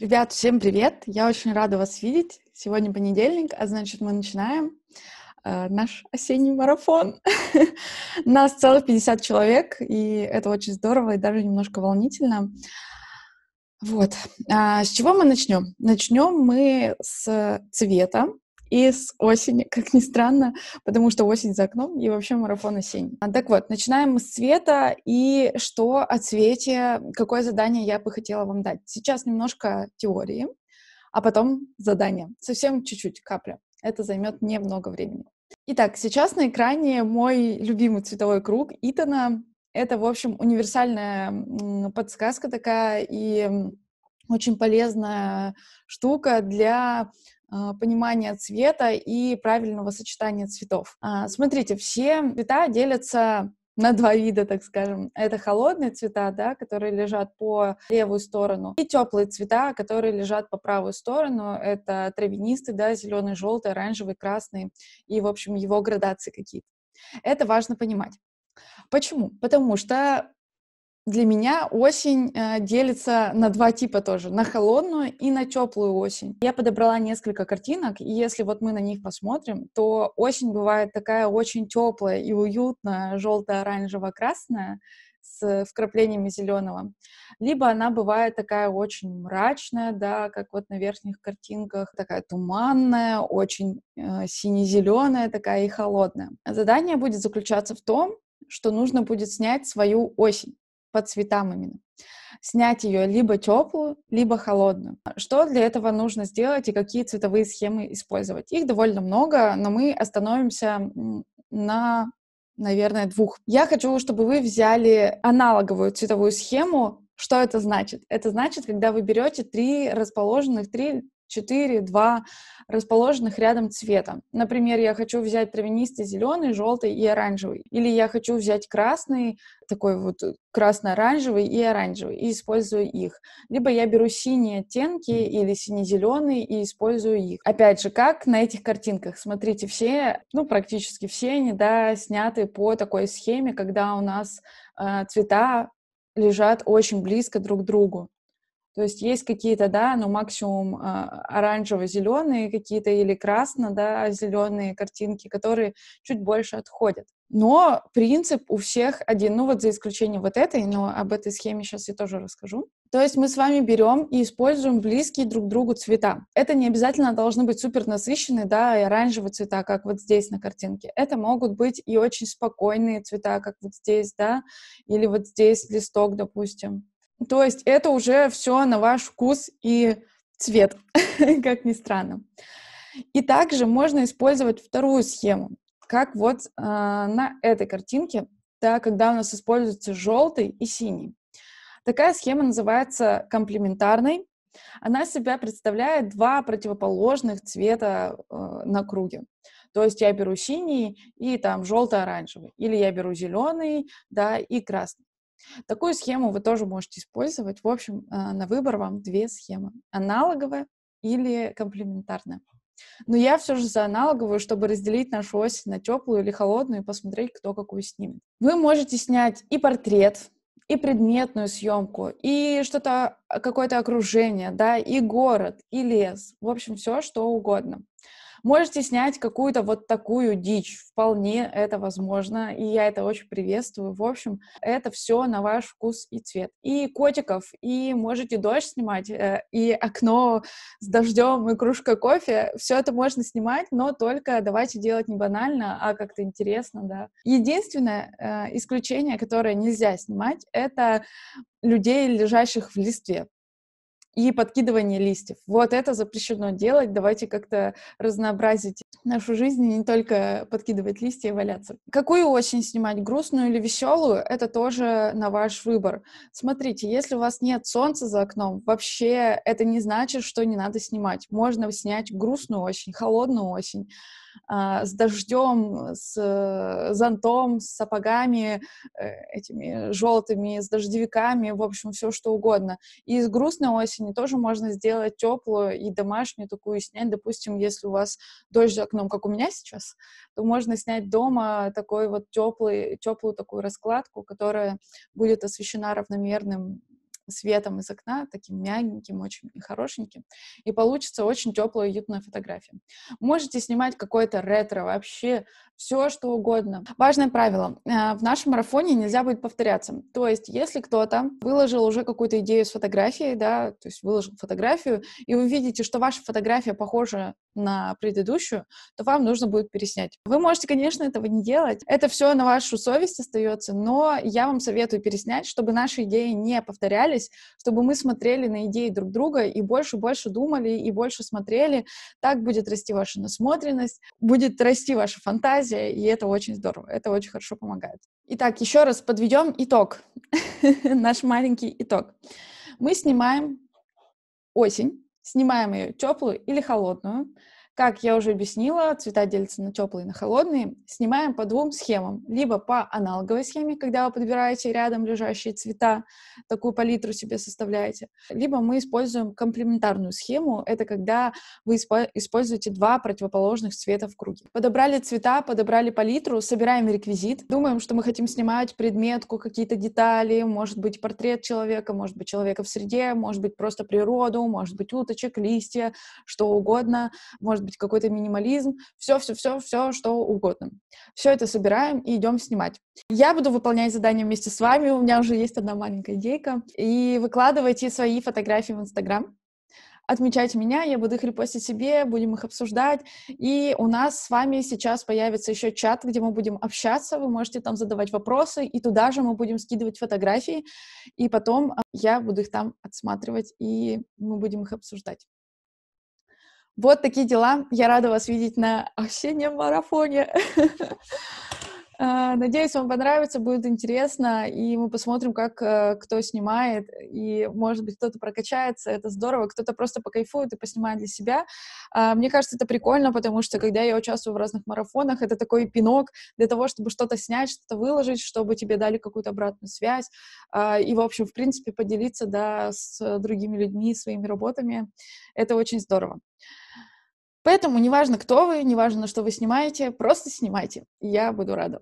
Ребят, всем привет! Я очень рада вас видеть. Сегодня понедельник, а значит мы начинаем э, наш осенний марафон. Нас целых 50 человек, и это очень здорово и даже немножко волнительно. Вот. А, с чего мы начнем? Начнем мы с цвета, и с осени, как ни странно, потому что осень за окном и вообще марафон осенний. А, так вот, начинаем с цвета и что о цвете, какое задание я бы хотела вам дать. Сейчас немножко теории, а потом задание. Совсем чуть-чуть, капля. Это займет немного времени. Итак, сейчас на экране мой любимый цветовой круг Итана. Это, в общем, универсальная подсказка такая и очень полезная штука для а, понимания цвета и правильного сочетания цветов. А, смотрите, все цвета делятся на два вида, так скажем. Это холодные цвета, да, которые лежат по левую сторону, и теплые цвета, которые лежат по правую сторону. Это травянистый, да, зеленый, желтый, оранжевый, красный и, в общем, его градации какие-то. Это важно понимать. Почему? Потому что для меня осень э, делится на два типа тоже, на холодную и на теплую осень. Я подобрала несколько картинок, и если вот мы на них посмотрим, то осень бывает такая очень теплая и уютная, желто-оранжево-красная, с вкраплениями зеленого. Либо она бывает такая очень мрачная, да, как вот на верхних картинках, такая туманная, очень э, сине-зеленая, такая и холодная. Задание будет заключаться в том, что нужно будет снять свою осень по цветам именно. Снять ее либо теплую, либо холодную. Что для этого нужно сделать и какие цветовые схемы использовать? Их довольно много, но мы остановимся на, наверное, двух. Я хочу, чтобы вы взяли аналоговую цветовую схему. Что это значит? Это значит, когда вы берете три расположенных, три 4, 2 расположенных рядом цвета. Например, я хочу взять травянистый зеленый, желтый и оранжевый. Или я хочу взять красный, такой вот э, красно-оранжевый и оранжевый, и использую их. Либо я беру синие оттенки или сине-зеленый и использую их. Опять же, как на этих картинках. Смотрите, все, ну, практически все они, да, сняты по такой схеме, когда у нас э, цвета лежат очень близко друг к другу. То есть есть какие-то, да, ну, максимум а, оранжево-зеленые какие-то или красно, да, зеленые картинки, которые чуть больше отходят. Но принцип у всех один, ну вот за исключением вот этой, но об этой схеме сейчас я тоже расскажу. То есть мы с вами берем и используем близкие друг другу цвета. Это не обязательно должны быть супер насыщенные, да, и оранжевые цвета, как вот здесь на картинке. Это могут быть и очень спокойные цвета, как вот здесь, да, или вот здесь листок, допустим. То есть это уже все на ваш вкус и цвет, как ни странно. И также можно использовать вторую схему, как вот э, на этой картинке, да, когда у нас используются желтый и синий. Такая схема называется комплементарной. Она себя представляет два противоположных цвета э, на круге. То есть я беру синий и там желто-оранжевый, или я беру зеленый, да, и красный. Такую схему вы тоже можете использовать. В общем, а, на выбор вам две схемы. Аналоговая или комплементарная. Но я все же за аналоговую, чтобы разделить нашу ось на теплую или холодную и посмотреть, кто какую снимет. Вы можете снять и портрет, и предметную съемку, и что-то, а, какое-то окружение, да, и город, и лес. В общем, все, что угодно. Можете снять какую-то вот такую дичь. Вполне это возможно, и я это очень приветствую. В общем, это все на ваш вкус и цвет. И котиков, и можете дождь снимать, э, и окно с дождем, и кружка кофе. Все это можно снимать, но только давайте делать не банально, а как-то интересно, да. Единственное э, исключение, которое нельзя снимать, это людей, лежащих в листве и подкидывание листьев. Вот это запрещено делать. Давайте как-то разнообразить нашу жизнь, не только подкидывать листья и валяться. Какую осень снимать, грустную или веселую, это тоже на ваш выбор. Смотрите, если у вас нет солнца за окном, вообще это не значит, что не надо снимать. Можно снять грустную осень, холодную осень. А, с дождем, с э, зонтом, с сапогами, э, этими желтыми, с дождевиками, в общем, все что угодно. И с грустной осени тоже можно сделать теплую и домашнюю такую, снять, допустим, если у вас дождь за окном, как у меня сейчас, то можно снять дома такой вот теплый, теплую такую раскладку, которая будет освещена равномерным светом из окна, таким мягеньким, очень хорошеньким, и получится очень теплая, уютная фотография. Можете снимать какой то ретро, вообще все что угодно. Важное правило. Э, в нашем марафоне нельзя будет повторяться. То есть, если кто-то выложил уже какую-то идею с фотографией, да, то есть выложил фотографию, и вы видите, что ваша фотография похожа на предыдущую, то вам нужно будет переснять. Вы можете, конечно, этого не делать. Это все на вашу совесть остается, но я вам советую переснять, чтобы наши идеи не повторялись, чтобы мы смотрели на идеи друг друга и больше-больше и думали и больше смотрели. Так будет расти ваша насмотренность, будет расти ваша фантазия, связи, и это очень здорово, это очень хорошо помогает. Итак, еще раз подведем итог, наш маленький итог. Мы снимаем осень, снимаем ее теплую или холодную, как я уже объяснила, цвета делятся на теплые и на холодные. Снимаем по двум схемам. Либо по аналоговой схеме, когда вы подбираете рядом лежащие цвета, такую палитру себе составляете. Либо мы используем комплементарную схему. Это когда вы используете два противоположных цвета в круге. Подобрали цвета, подобрали палитру, собираем реквизит. Думаем, что мы хотим снимать предметку, какие-то детали, может быть, портрет человека, может быть, человека в среде, может быть, просто природу, может быть, уточек, листья, что угодно, может быть какой-то минимализм, все-все-все, все что угодно. Все это собираем и идем снимать. Я буду выполнять задание вместе с вами, у меня уже есть одна маленькая идейка. И выкладывайте свои фотографии в Инстаграм, отмечайте меня, я буду их репостить себе, будем их обсуждать. И у нас с вами сейчас появится еще чат, где мы будем общаться, вы можете там задавать вопросы, и туда же мы будем скидывать фотографии, и потом а, я буду их там отсматривать, и мы будем их обсуждать. Вот такие дела. Я рада вас видеть на осеннем марафоне. Э, надеюсь, вам понравится, будет интересно, и мы посмотрим, как э, кто снимает, и, может быть, кто-то прокачается, это здорово, кто-то просто покайфует и поснимает для себя. А, мне кажется, это прикольно, потому что, когда я участвую в разных марафонах, это такой пинок для того, чтобы что-то снять, что-то выложить, чтобы тебе дали какую-то обратную связь, а, и, в общем, в принципе, поделиться, да, с другими людьми, своими работами. Это очень здорово. Поэтому неважно, кто вы, неважно, что вы снимаете, просто снимайте. Я буду рада.